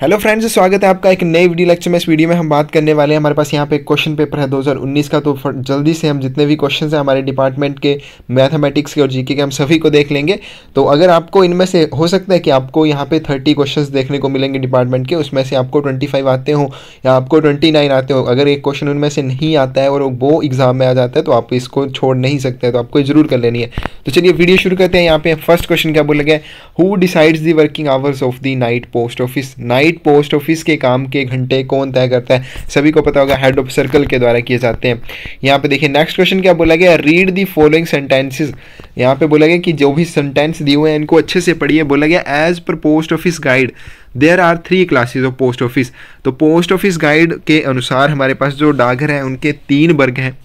hello friends स्वागत है आपका एक नए वीडियो लेक्चर में इस वीडियो में हम बात करने वाले हैं हमारे पास यहाँ पे क्वेश्चन पेपर है 2019 का तो जल्दी से हम जितने भी क्वेश्चन हैं हमारे डिपार्टमेंट के मैथमेटिक्स के और जीके के हम सभी को देख लेंगे तो अगर आपको इनमें से हो सकता है कि आपको यहाँ पे थर्टी क्वेश्चन देखने को मिलेंगे डिपार्टमेंट के उसमें से आपको ट्वेंटी आते हो या आपको ट्वेंटी आते हो अगर एक क्वेश्चन उनमें से नहीं आता है और वो एग्ज़ाम में आ जाता है तो आप इसको छोड़ नहीं सकते तो आपको जरूर कर लेनी है तो चलिए वीडियो शुरू करते हैं यहाँ पे फर्स्ट क्वेश्चन क्या बोले गए who decides the working hours of the night post office night night post office के काम के घंटे कौन तय करता है सभी को पता होगा हेड ऑफ सर्कल के द्वारा किए जाते हैं यहाँ पे देखिए नेक्स्ट क्वेश्चन क्या बोला गया रीड दी फॉलोइंग सेंटेंसेज यहाँ पे बोला गया कि जो भी सेंटेंस दिए हुए हैं इनको अच्छे से पढ़िए बोला गया एज पर post office guide there are three classes of post office तो पोस्ट ऑफिस गाइड के अनुसार हमारे पास जो डाकघर हैं उनके तीन वर्ग हैं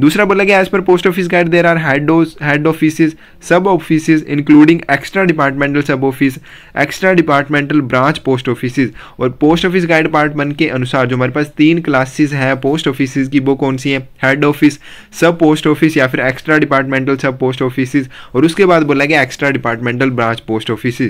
दूसरा बोला गया एज पर post office guide there are head office sub office including extra departmental sub office extra departmental branch post office और पोस्ट ऑफिस गाइड डिपार्टमेंट के अनुसार जो हमारे पास तीन क्लासेस है पोस्ट ऑफिस की वो कौन सी है head office sub post office या फिर extra departmental sub post office और उसके बाद बोला गया extra departmental branch post office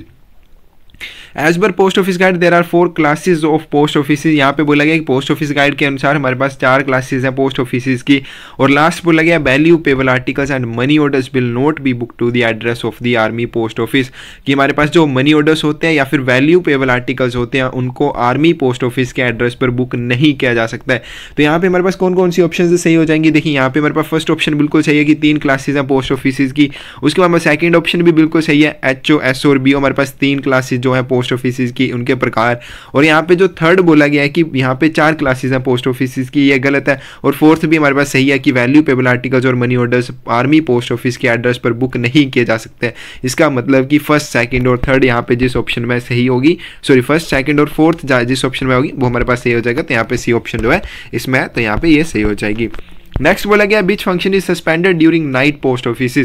as पर post office guide there are four classes of post office यहाँ पे बोला गया कि पोस्ट ऑफिस गाइड के अनुसार हमारे पास चार क्लासेज हैं पोस्ट ऑफिस की और लास्ट बोला गया value payable articles and money orders will not be book to the address of the army post office कि हमारे पास जो मनी ऑर्डर्स होते हैं या फिर वैल्यू पेबल आर्टिकल्स होते हैं उनको आर्मी पोस्ट ऑफिस के एड्रेस पर बुक नहीं किया जा सकता है तो यहाँ पे हमारे पास कौन कौन सी ऑप्शन सही हो जाएंगी देखिए यहाँ पे हमारे पास फर्स्ट ऑप्शन बिल्कुल सही है कि तीन क्लासेज हैं पोस्ट ऑफिस की उसके बाद सेकेंड ऑप्शन भी बिल्कुल सही है एच ओ एस और बी हमारे पास तीन क्लासेज जो है पोस्ट पोस्ट ऑफिस की उनके प्रकार और यहाँ पे जो थर्ड बोला गया है कि यहाँ पे चार क्लासेस हैं पोस्ट ऑफिस की ये गलत है और फोर्थ भी हमारे पास सही है कि वैल्यू पेबल आर्टिकल्स और money orders army post office के एड्रेस पर बुक नहीं किए जा सकते इसका मतलब कि फर्स्ट सेकेंड और थर्ड यहाँ पे जिस ऑप्शन में सही होगी सॉरी फर्स्ट सेकेंड और फोर्थ जिस ऑप्शन में होगी वो हमारे पास सही हो जाएगा तो यहाँ पे सी ऑप्शन जो है इसमें तो यहाँ पे ये सही हो जाएगी नेक्स्ट बोला गया which function is suspended during night post office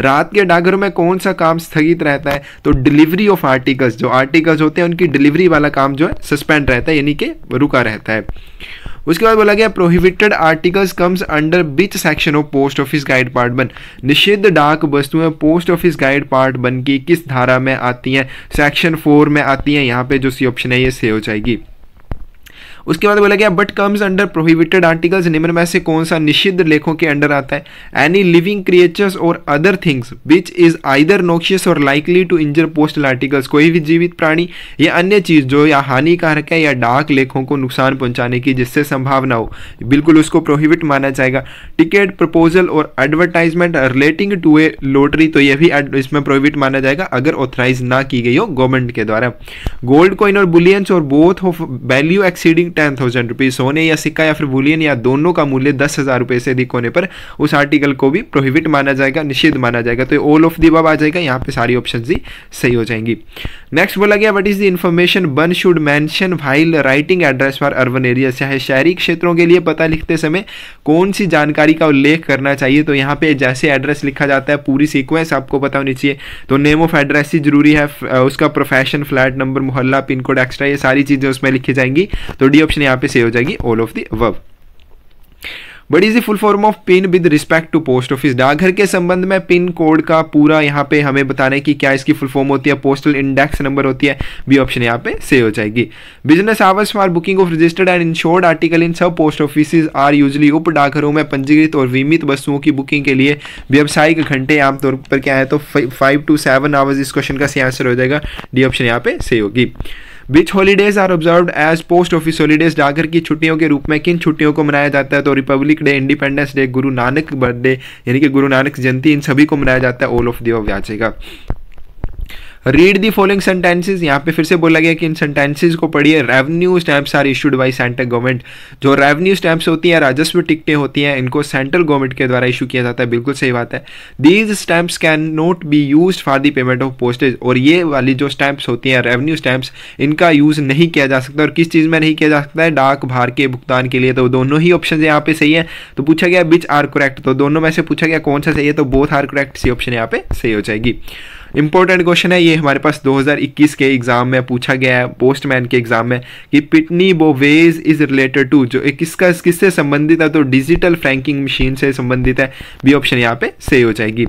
रात के डाकघरों में कौन सा काम स्थगित रहता है तो डिलीवरी ऑफ आर्टिकल्स जो आर्टिकल्स होते हैं उनकी डिलीवरी वाला काम जो है सस्पेंड रहता है यानी कि रुका रहता है उसके बाद बोला गया prohibited articles comes under which section of post office guide part one निषिद्ध डाक वस्तुएं पोस्ट ऑफिस गाइड पार्ट बन की किस धारा में आती हैं सेक्शन फोर में आती हैं यहाँ पे जो सी ऑप्शन है ये से हो जाएगी उसके बाद बोला गया but comes under prohibited articles निम्न में से कौन सा निषिद्ध लेखों के अंडर आता है एनी लिविंग क्रिएचर्स और other things which is either noxious और likely to injure postal articles कोई भी जीवित प्राणी या अन्य चीज जो या हानिकारक है या डार्क लेखों को नुकसान पहुंचाने की जिससे संभावना हो बिल्कुल उसको प्रोहिबिट माना जाएगा टिकट प्रपोजल और advertisement relating to a lottery तो यह भी इसमें प्रोहिबिट माना जाएगा अगर ऑथराइज ना की गई हो गवर्नमेंट के द्वारा गोल्ड कॉइन और बुलियंस और both of value exceeding ten thousand rupees सोने या सिक्का या फिर बुलियन या दोनों का मूल्य दस हज़ार रुपए से अधिक होने पर उस आर्टिकल को भी प्रोहिबिट माना जाएगा निषिद्ध माना जाएगा तो ऑल ऑफ दी बाब आ जाएगा यहाँ पे सारी ऑप्शन ही सही हो जाएंगी नेक्स्ट बोला गया what is the information one should mention while writing address for urban area चाहे शहरी क्षेत्रों के लिए पता लिखते समय कौन सी जानकारी का उल्लेख करना चाहिए तो यहाँ पे जैसे एड्रेस लिखा जाता है पूरी सीक्वेंस आपको पता होनी चाहिए तो नेम ऑफ एड्रेस ही जरूरी है उसका प्रोफेशन फ्लैट नंबर मोहल्ला पिन कोड एक्स्ट्रा ये सारी चीज़ें उसमें लिखी जाएंगी तो डी ये ऑप्शन यहाँ पे सही हो जाएगी all of the above but is the full form of PIN with respect to post office डाकघर के संबंध में पिन कोड का पूरा यहाँ पे हमें बताने की क्या इसकी फुल फॉर्म होती है पोस्टल इंडेक्स नंबर होती है बी ऑप्शन यहाँ पे सही हो जाएगी business hours for booking of registered and insured article in sub post office are usually उप डाकघरों में पंजीकृत और बीमित वस्तुओं की बुकिंग के लिए व्यावसायिक घंटे आमतौर पर क्या है तो फाइव टू सेवन आवर्स इस क्वेश्चन का सही आंसर हो जाएगा डी ऑप्शन यहाँ पे सही होगी which holidays are observe as post office holidays डाकर की छुट्टियों के रूप में किन छुट्टियों को मनाया जाता है तो रिपब्लिक डे इंडिपेंडेंस डे गुरु नानक बर्थडे यानी कि गुरु नानक जयंती इन सभी को मनाया जाता है ऑल ऑफ दी याचेगा रीड दी फॉलोइंग सेंटेंसेज यहाँ पे फिर से बोला गया कि इन सेंटेंसेज को पढ़िए revenue stamps are issued by central government जो रेवन्यू स्टैम्प्स होती हैं राजस्व टिकटें होती हैं इनको सेंट्रल गवर्नमेंट के द्वारा इशू किया जाता है बिल्कुल सही बात है these stamps can not be use for the payment of postage और ये वाली जो स्टैम्प्स होती हैं रेवन्यू स्टैम्प्स इनका यूज़ नहीं किया जा सकता और किस चीज़ में नहीं किया जा सकता है डाक भार के भुगतान के लिए तो दोनों ही ऑप्शन यहाँ पे सही है तो पूछा गया बिच आर करेक्ट तो दोनों में से पूछा गया कौन सा सही है तो both are correct C option यहाँ पे सही हो जाएगी इंपॉर्टेंट क्वेश्चन है ये हमारे पास 2021 के एग्जाम में पूछा गया है पोस्टमैन के एग्जाम में कि Pitney Bowes is related to जो किसका किससे संबंधित है तो डिजिटल फ्रैंकिंग मशीन से संबंधित है बी ऑप्शन यहाँ पे सही हो जाएगी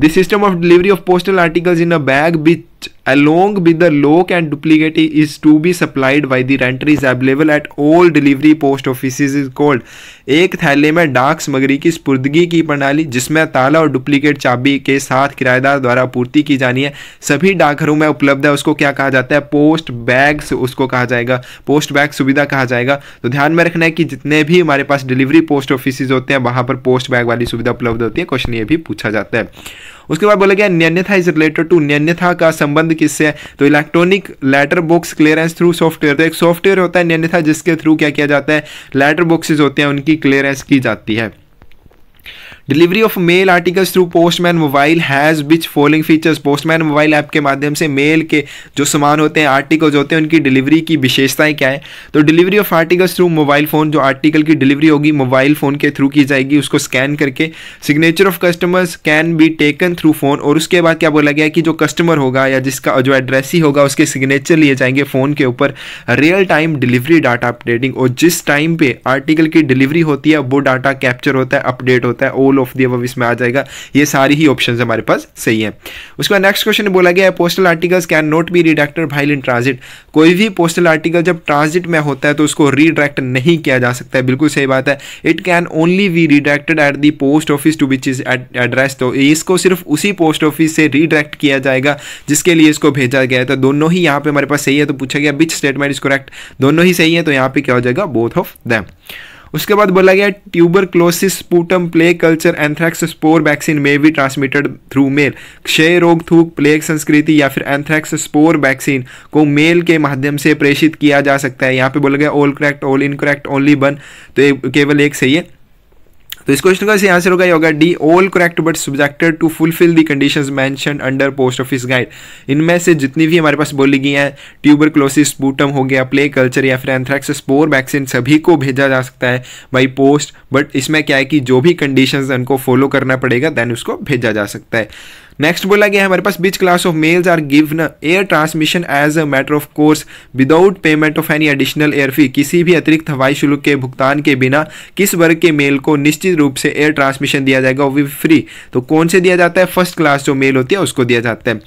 the system of delivery of postal articles in a bag which along with the lock and duplicate is to be supplied by the renter is available at all delivery post offices is called एक थैले में डाक सामग्री की स्पुर्दगी की प्रणाली जिसमें ताला और डुप्लीकेट चाबी के साथ किराएदार द्वारा पूर्ति की जानी है सभी डाकघरों में उपलब्ध है उसको क्या कहा जाता है पोस्ट बैग उसको कहा जाएगा पोस्ट बैग सुविधा कहा जाएगा तो ध्यान में रखना है कि जितने भी हमारे पास डिलीवरी पोस्ट ऑफिस होते हैं वहां पर पोस्ट बैग वाली सुविधा उपलब्ध होती है क्वेश्चन ये भी पूछा जाता है उसके बाद बोला गया न्यन्यथा इज रिलेटेड टू न्यन्यथा का संबंध किससे है तो electronic letter box clearance through software तो एक सॉफ्टवेयर होता है न्यन्यथा जिसके थ्रू क्या किया जाता है लेटर बॉक्सेज होते हैं उनकी क्लियरेंस की जाती है delivery of mail articles through postman mobile has which following features postman mobile app के माध्यम से मेल के जो सामान होते हैं आर्टिकल्स होते हैं उनकी डिलीवरी की विशेषताएं क्या है तो delivery of articles through mobile phone जो आर्टिकल की डिलीवरी होगी मोबाइल फ़ोन के थ्रू की जाएगी उसको स्कैन करके signature of customers can be taken through phone और उसके बाद क्या बोला गया कि जो कस्टमर होगा या जिसका जो एड्रेस ही होगा उसके सिग्नेचर लिए जाएंगे फ़ोन के ऊपर real time delivery data updating और जिस टाइम पे आर्टिकल की डिलीवरी होती है वो डाटा कैप्चर होता है अपडेट होता है ऑल ऑफ दी अब इसमें आ जाएगा ये सारी ही ऑप्शन हमारे पास सही है उसके बाद नेक्स्ट क्वेश्चन बोला गया है postal articles can not be redirected while in transit कोई भी पोस्टल आर्टिकल जब ट्रांजिट में होता है तो उसको रिडायरेक्ट नहीं किया जा सकता है बिल्कुल सही बात है it can only be redirected at the post office to which is address तो इसको सिर्फ उसी पोस्ट ऑफिस से रिडायरेक्ट किया जाएगा जिसके लिए इसको भेजा गया है तो दोनों ही यहाँ पे हमारे पास सही है तो पूछा गया विच स्टेटमेंट इज करेक्ट दोनों ही सही है तो यहाँ पे क्या हो जाएगा बोथ ऑफ दैम उसके बाद बोला गया tuberculosis sputum plague culture anthrax spore vaccine में भी ट्रांसमिटेड थ्रू मेल क्षय रोग थूक प्लेग संस्कृति या फिर एंथ्रैक्स स्पोर वैक्सीन को मेल के माध्यम से प्रेषित किया जा सकता है यहाँ पे बोला गया all correct all incorrect only one तो केवल एक सही है तो इस क्वेश्चन का इसे आंसर होगा ये होगा D all correct but subjected to fulfil the condition mention under post office guide इनमें से जितनी भी हमारे पास बोली गई हैं ट्यूबर क्लोसिस बूटम हो गया प्ले कल्चर या फिर एंथ्रैक्स स्पोर वैक्सीन सभी को भेजा जा सकता है बाई पोस्ट बट इसमें क्या है कि जो भी कंडीशन उनको फॉलो करना पड़ेगा देन उसको भेजा जा सकता है नेक्स्ट बोला गया हमारे पास which class of mails are given air transmission as a matter of course without payment of any additional air fee किसी भी अतिरिक्त हवाई शुल्क के भुगतान के बिना किस वर्ग के मेल को निश्चित रूप से एयर ट्रांसमिशन दिया जाएगा वो भी फ्री तो कौन से दिया जाता है फर्स्ट क्लास जो मेल होती है उसको दिया जाता है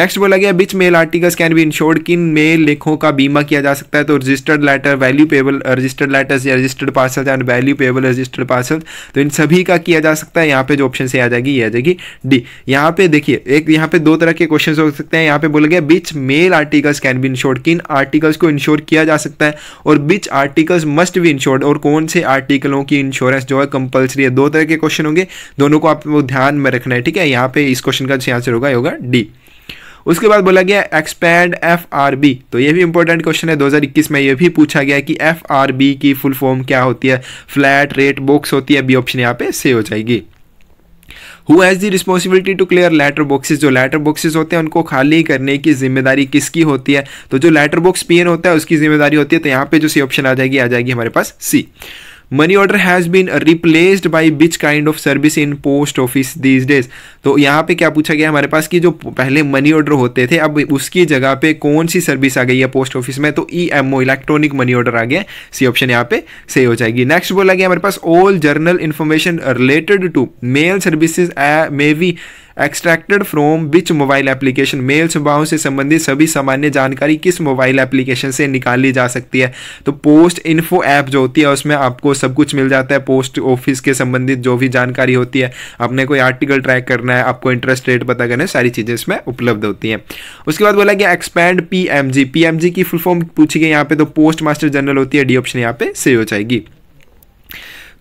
नेक्स्ट बोला गया which mail articles can be insured किन मेल लेखों का बीमा किया जा सकता है तो registered letter value payable registered letters या registered parcel and value payable registered parcel तो इन सभी का किया जा सकता है यहाँ पे जो ऑप्शन से आ जाएगी ये आ जाएगी डी यहाँ पे देखिए एक यहाँ पे दो तरह के क्वेश्चन हो सकते हैं यहाँ पे बोला गया which mail articles can be insured किन आर्टिकल्स को इंश्योर किया जा सकता है और बिच आर्टिकल्स मस्ट भी इंश्योर्ड और कौन से आर्टिकलों की इंश्योरेंस जो है कंपलसरी है दो तरह के क्वेश्चन होंगे दोनों को आपको ध्यान में रखना है ठीक है यहाँ पे इस क्वेश्चन का आंसर होगा होगा डी उसके बाद बोला गया एक्सपैंड एफ आर बी तो ये भी इंपॉर्टेंट क्वेश्चन है 2021 में ये भी पूछा गया कि एफ आर बी की फुल फॉर्म क्या होती है फ्लैट रेट बॉक्स होती है बी ऑप्शन यहाँ पे से हो जाएगी who has the responsibility to clear letter boxes जो लेटर बॉक्सेज होते हैं उनको खाली करने की जिम्मेदारी किसकी होती है तो जो लेटर बॉक्स पी होता है उसकी जिम्मेदारी होती है तो यहाँ पे जो सी ऑप्शन आ जाएगी आ जाएगी हमारे पास C money order has been replaced by which kind of service in post office these days तो यहाँ पे क्या पूछा गया हमारे पास कि जो पहले मनी ऑर्डर होते थे अब उसकी जगह पे कौन सी सर्विस आ गई है पोस्ट ऑफिस में तो E M O electronic money order आ गया सी ऑप्शन यहाँ पे सही हो जाएगी नेक्स्ट बोला गया हमारे पास all general information related to mail services may be extracted from which mobile application mail सेवाओं से संबंधित सभी सामान्य जानकारी किस मोबाइल एप्लीकेशन से निकाली जा सकती है तो पोस्ट इन्फो ऐप जो होती है उसमें आपको सब कुछ मिल जाता है पोस्ट ऑफिस के संबंधित जो भी जानकारी होती है आपने कोई आर्टिकल ट्रैक करना है आपको इंटरेस्ट रेट पता करना है सारी चीज़ें इसमें उपलब्ध होती हैं उसके बाद बोला गया expand P M G P M G की फुल फॉर्म पूछी गई यहाँ पे तो पोस्ट मास्टर जनरल होती है डी ऑप्शन यहाँ पे सही हो जाएगी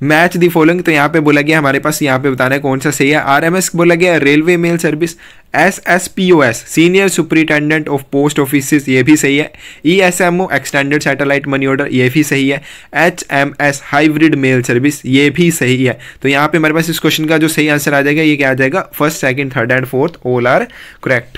मैच दी फॉलोइंग तो यहाँ पे बोला गया हमारे पास यहाँ पे बताना है कौन सा सही है आरएमएस बोला गया railway mail service S S P O S senior superintendent of post office ये भी सही है E S M O extended satellite money order ये भी सही है H M S hybrid mail service ये भी सही है तो यहाँ पे हमारे पास इस क्वेश्चन का जो सही आंसर आ जाएगा ये क्या आ जाएगा first second third and fourth all are correct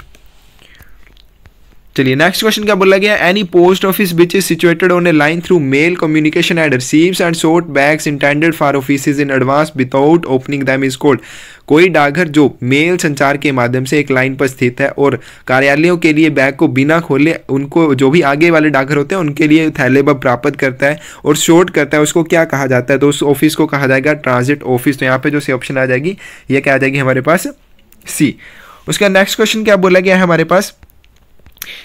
चलिए नेक्स्ट क्वेश्चन क्या बोला गया any post office which is situated on a line through mail communication and receives and sort bags intended for office in advance without opening them is called कोई डाकघर जो mail संचार के माध्यम से एक लाइन पर स्थित है और कार्यालयों के लिए बैग को बिना खोले उनको जो भी आगे वाले डाकघर होते हैं उनके लिए थैले पर प्राप्त करता है और शोट करता है उसको क्या कहा जाता है तो उस ऑफिस को कहा जाएगा ट्रांजिट ऑफिस तो यहाँ पे जो सी ऑप्शन आ जाएगी ये क्या आ जाएगी हमारे पास सी उसका नेक्स्ट क्वेश्चन क्या बोला गया है हमारे पास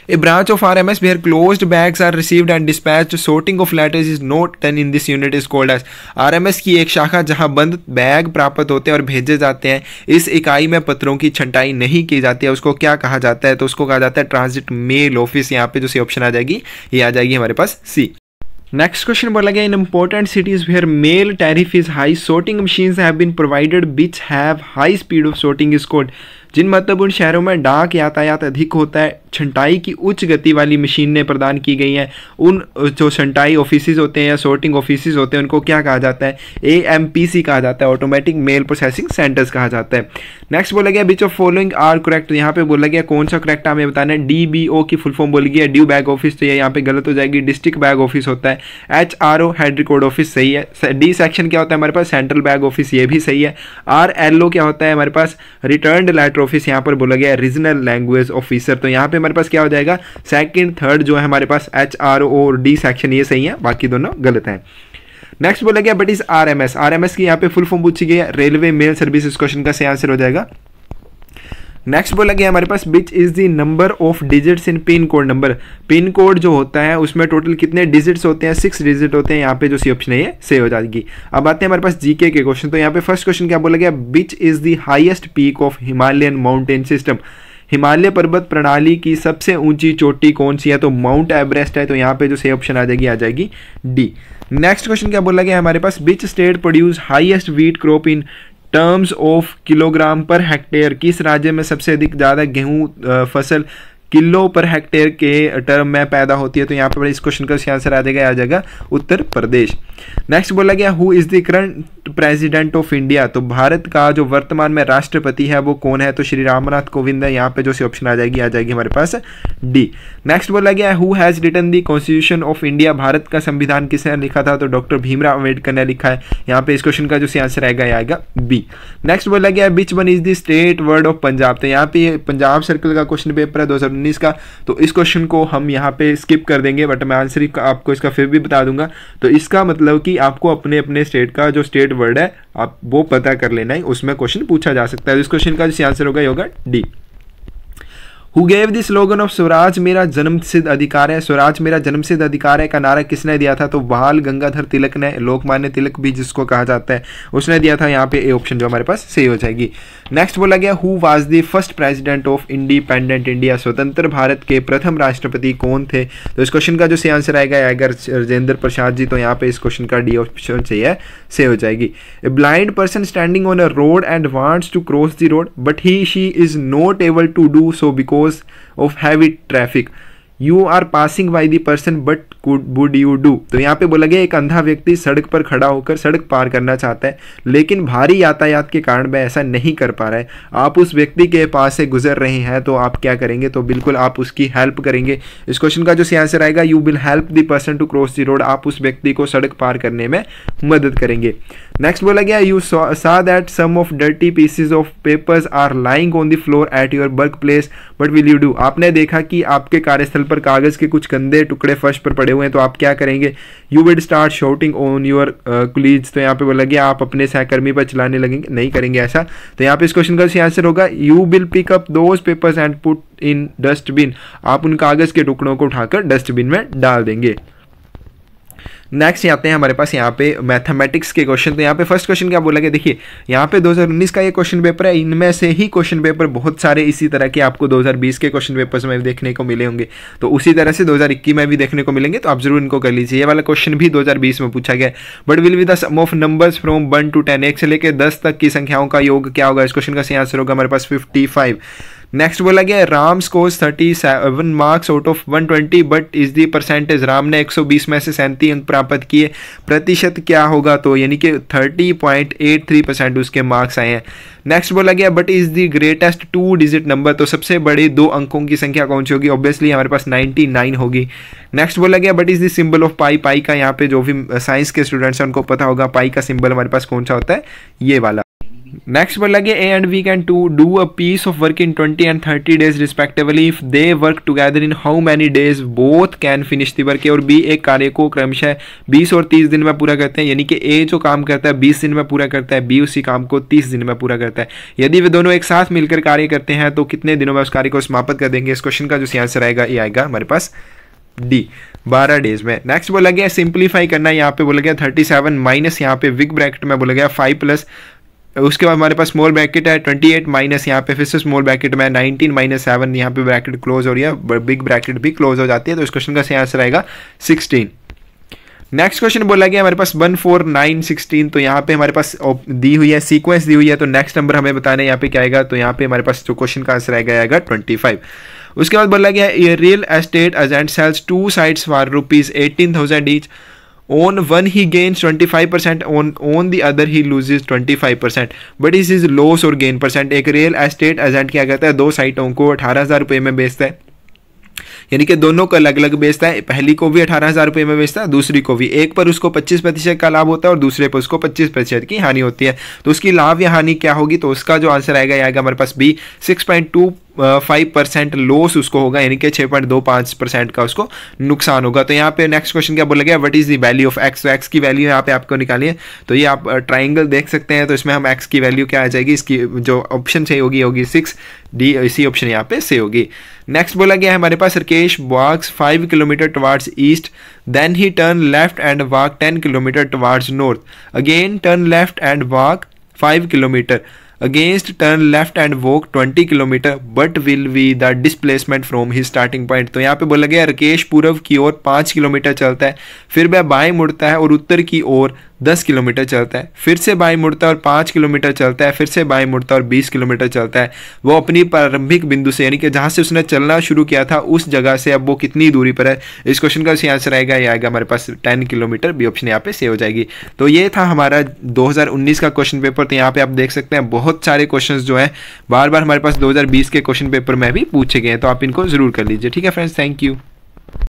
A branch of RMS where closed bags are received and dispatched sorting of letters is not done in this unit is called as RMS की एक शाखा जहां बंद बैग प्राप्त होते हैं और भेजे जाते हैं इस इकाई में पत्रों की छंटाई नहीं की जाती है उसको क्या कहा जाता है तो उसको कहा जाता है ट्रांजिट मेल ऑफिस यहाँ पे जो सी ऑप्शन आ जाएगी ये आ जाएगी हमारे पास सी नेक्स्ट क्वेश्चन बोला गया in important cities where mail traffic is high sorting machines have been provided which have high speed of sorting is called जिन महत्वपूर्ण शहरों में डाक यातायात अधिक होता है छंटाई की उच्च गति वाली मशीनें प्रदान की गई हैं उन जो छंटाई ऑफिस होते हैं या सोर्टिंग ऑफिस होते हैं उनको क्या कहा जाता है ए एम पी सी कहा जाता है ऑटोमेटिक मेल प्रोसेसिंग सेंटर्स कहा जाता है नेक्स्ट बोला गया which of following are correct यहाँ पे बोला गया कौन सा करेक्ट हमें बताना है डी बी ओ की फुल फॉर्म बोल गया ड्यू बैग ऑफिस तो ये यहाँ पे गलत हो जाएगी डिस्ट्रिक्ट बैग ऑफिस होता है H R O head record office सही है डी सेक्शन क्या होता है हमारे पास सेंट्रल बैग ऑफिस ये भी सही है आर एल ओ क्या होता है हमारे पास रिटर्न लेटर ऑफिस यहाँ पर बोला गया है रीजनल लैंग्वेज ऑफिसर तो यहाँ पे हमारे पास क्या हो जाएगा सेकंड थर्ड जो है हमारे पास H R O D section ये सही है बाकी दोनों गलत हैं नेक्स्ट बोला गया what is R M S R M S की यहाँ पे फुल फॉर्म पूछी गई है रेलवे मेल सर्विस इस क्वेश्चन का सही आंसर हो जाएगा नेक्स्ट बोला गया हमारे पास which is the number of digits in pin code number pin code जो होता है उसमें टोटल कितने डिजिट्स होते हैं सिक्स डिजिट होते हैं यहाँ पे जो सी ऑप्शन है ये सही हो जाएगी अब आते हैं हमारे पास जीके के क्वेश्चन तो यहाँ पे फर्स्ट क्वेश्चन क्या बोला गया which is the highest peak of Himalayan mountain system Himalaya पर्वत प्रणाली की सबसे ऊंची चोटी कौन सी है तो माउंट एवरेस्ट है तो यहाँ पे जो सही ऑप्शन आ जाएगी आ जाएगी डी नेक्स्ट क्वेश्चन क्या बोला गया हमारे पास which state produce highest wheat crop in terms of kilogram per hectare किस राज्य में सबसे अधिक ज़्यादा गेहूं फसल किलो पर हेक्टेयर के टर्म में पैदा होती है तो यहाँ पर इस क्वेश्चन का आंसर आ जाएगा आ जाएगा उत्तर प्रदेश नेक्स्ट बोला गया who is the current fifth president of India तो भारत का जो वर्तमान में राष्ट्रपति है वो कौन है तो श्री रामनाथ कोविंद है यहाँ पे जो सी ऑप्शन आ जाएगी आ जाएगी हमारे पास डी नेक्स्ट बोला गया है who has written the constitution of India Bharat का संविधान किसने लिखा था तो डॉक्टर भीमराव अम्बेडकर ने लिखा है यहाँ पे इस क्वेश्चन का जो सी आंसर आएगा यह आएगा बी नेक्स्ट बोला गया है which one is the state bird of Punjab तो यहाँ पे पंजाब सर्कल का क्वेश्चन पेपर है दो का तो इस क्वेश्चन को हम यहाँ पे स्किप कर देंगे बट मैं आंसर आपको इसका फिर भी बता दूंगा तो इसका मतलब कि आपको अपने अपने स्टेट का जो स्टेट वर्ड है आप वो पता कर लेना है उसमें क्वेश्चन पूछा जा सकता है तो इस क्वेश्चन का जैसे आंसर होगा ही होगा D who gave the slogan of Swaraj मेरा जन्म सिद्ध अधिकार है स्वराज मेरा जन्म सिद्ध अधिकार है का नारा किसने दिया था तो बाल गंगाधर तिलक ने लोकमान्य तिलक भी जिसको कहा जाता है उसने दिया था यहाँ पे ए ऑप्शन जो हमारे पास सही हो जाएगी नेक्स्ट बोला गया who was the first president of independent India स्वतंत्र भारत के प्रथम राष्ट्रपति कौन थे तो इस क्वेश्चन का जो सही आंसर आएगा अगर राजेंद्र प्रसाद जी तो यहाँ पे इस क्वेश्चन का डी ऑप्शन चाहिए सही हो जाएगी a blind person standing on a road and wants to cross the road but he she is not able to do so because cause of heavy traffic you are passing by the person what would you do तो यहाँ पे बोला गया एक अंधा व्यक्ति सड़क पर खड़ा होकर सड़क पार करना चाहता है लेकिन भारी यातायात के कारण वह ऐसा नहीं कर पा रहा है आप उस व्यक्ति के पास से गुजर रहे हैं तो आप क्या करेंगे तो बिल्कुल आप उसकी हेल्प करेंगे इस क्वेश्चन का जो सही आंसर आएगा you will help the person to cross the road आप उस व्यक्ति को सड़क पार करने में मदद करेंगे नेक्स्ट बोला गया you saw that some of dirty pieces of papers are lying on the floor at your work place what will you do आपने देखा कि आपके कार्यस्थल पर कागज़ के कुछ गंदे टुकड़े फर्श पर पड़े हुए हैं तो आप क्या करेंगे you would start shouting on your colleagues तो यहाँ पे बोला गया आप अपने सहकर्मी पर चलाने लगेंगे नहीं करेंगे ऐसा तो यहाँ पे इस क्वेश्चन का आंसर होगा you will pick up those papers and put in dustbin आप उन कागज़ के टुकड़ों को उठाकर डस्टबिन में डाल देंगे नेक्स्ट यहाँ आते हैं हमारे पास यहाँ पे मैथमेटिक्स के क्वेश्चन तो यहाँ पे फर्स्ट क्वेश्चन क्या बोला गया देखिए यहाँ पे 2019 का ये क्वेश्चन पेपर है इनमें से ही क्वेश्चन पेपर बहुत सारे इसी तरह के आपको 2020 के क्वेश्चन पेपर्स में देखने को मिले होंगे तो उसी तरह से 2021 में भी देखने को मिलेंगे तो आप जरूर इनको कर लीजिए ये वाला क्वेश्चन भी दो में पूछा गया what will be the sum of number from one to ten एक से लेकर दस तक की संख्याओं का योग क्या होगा इस क्वेश्चन का सही आंसर होगा हमारे पास फिफ्टी नेक्स्ट बोला गया Ram scores seven marks out of one twenty what is the percentage Ram ने एक सौ बीस में से सैंतीस अंक प्राप्त किए प्रतिशत क्या होगा तो यानी कि thirty point eight three percent उसके मार्क्स आए हैं नेक्स्ट बोला गया what is the greatest two digit number तो सबसे बड़े दो अंकों की संख्या कौन सी होगी ऑब्वियसली हमारे पास नाइन होगी नेक्स्ट बोला गया what is the symbol of pi pi का यहाँ पे जो भी साइंस के स्टूडेंट्स हैं उनको पता होगा पाई का सिंबल हमारे पास कौन सा होता है ये वाला नेक्स्ट पर लगे A and B can to do a piece of work in twenty and thirty days respectively if they work together in how many days both can finish the work और बी एक कार्य को क्रमशः बीस और तीस दिन में पूरा करते हैं यानी कि ए जो काम करता है बीस दिन में पूरा करता है बी उसी काम को तीस दिन में पूरा करता है यदि वे दोनों एक साथ मिलकर कार्य करते हैं तो कितने दिनों में उस कार्य को समाप्त कर देंगे इस क्वेश्चन का जो आंसर आएगा ये आएगा हमारे पास डी बारह डेज में नेक्स्ट बोला गया सिंप्लीफाई करना यहाँ पे बोला गया थर्टी सेवन माइनस यहाँ पे विग ब्रैकेट में बोला गया फाइव प्लस उसके बाद हमारे पास स्मॉल ब्रैकेट है 28 माइनस यहाँ पे फिर से स्मॉल ब्रैकेट में 19 माइनस सेवन यहाँ पे ब्रैकेट क्लोज हो रही है बिग ब्रैकेट भी क्लोज हो जाती है तो इस क्वेश्चन का सही आंसर आएगा 16 नेक्स्ट क्वेश्चन बोला गया हमारे पास वन फोर नाइन तो यहाँ पे हमारे पास दी हुई है सीक्वेंस दी हुई है तो नेक्स्ट नंबर हमें बताने यहाँ पे क्या आएगा तो यहाँ पे हमारे पास जो क्वेश्चन का आंसर आएगा आएगा ट्वेंटी उसके बाद बोला गया real estate agent sells two sites for rupees eighteen thousand each twenty five percent on on the other he lose twenty five percent what is loss लॉस और गेन परसेंट एक रियल एस्टेट एजेंट क्या कहता है दो साइटों को अठारह हज़ार रुपये में बेचता है यानी कि दोनों को अलग अलग बेचता है पहली को भी अठारह हज़ार रुपये में बेचता है दूसरी को भी एक पर उसको पच्चीस प्रतिशत का लाभ होता है और दूसरे पर उसको पच्चीस प्रतिशत की हानि होती है तो उसकी लाभ या हानि क्या होगी तो उसका जो आंसर आएगा यह आएगा हमारे पास B six point two five percent loss उसको होगा यानी कि छः पॉइंट दो पाँच परसेंट का उसको नुकसान होगा तो यहाँ पे नेक्स्ट क्वेश्चन क्या बोला गया what is the value of X तो एक्स की वैल्यू यहाँ पे आपको निकालिए तो ये आप ट्राइंगल देख सकते हैं तो इसमें हम एक्स की वैल्यू क्या आ जाएगी इसकी जो ऑप्शन सही होगी होगी सिक्स डी इसी ऑप्शन यहाँ पे सही होगी नेक्स्ट बोला गया है हमारे पास Rakesh walks five kilometer towards east then he turn left and walk ten kilometer towards north again turn left and walk five kilometer against turn left and walk 20 kilometer what will be the displacement from his starting point तो यहाँ पे बोला गया राकेश पूर्व की ओर पाँच kilometre चलता है फिर वह बाएं मुड़ता है और उत्तर की ओर दस किलोमीटर चलता है फिर से बाई मुड़ता है और पाँच किलोमीटर चलता है फिर से बाई मुड़ता है और बीस किलोमीटर चलता है वो अपनी प्रारंभिक बिंदु से यानी कि जहाँ से उसने चलना शुरू किया था उस जगह से अब वो कितनी दूरी पर है इस क्वेश्चन का आंसर आएगा या आएगा हमारे पास टेन किलोमीटर बी ऑप्शन यहाँ पे सेव हो जाएगी तो ये था हमारा दो का क्वेश्चन पेपर तो यहाँ पर आप देख सकते हैं बहुत सारे क्वेश्चन जो है बार बार हमारे पास दो के क्वेश्चन पेपर में भी पूछे गए हैं तो आप इनको जरूर कर लीजिए ठीक है फ्रेंड्स थैंक यू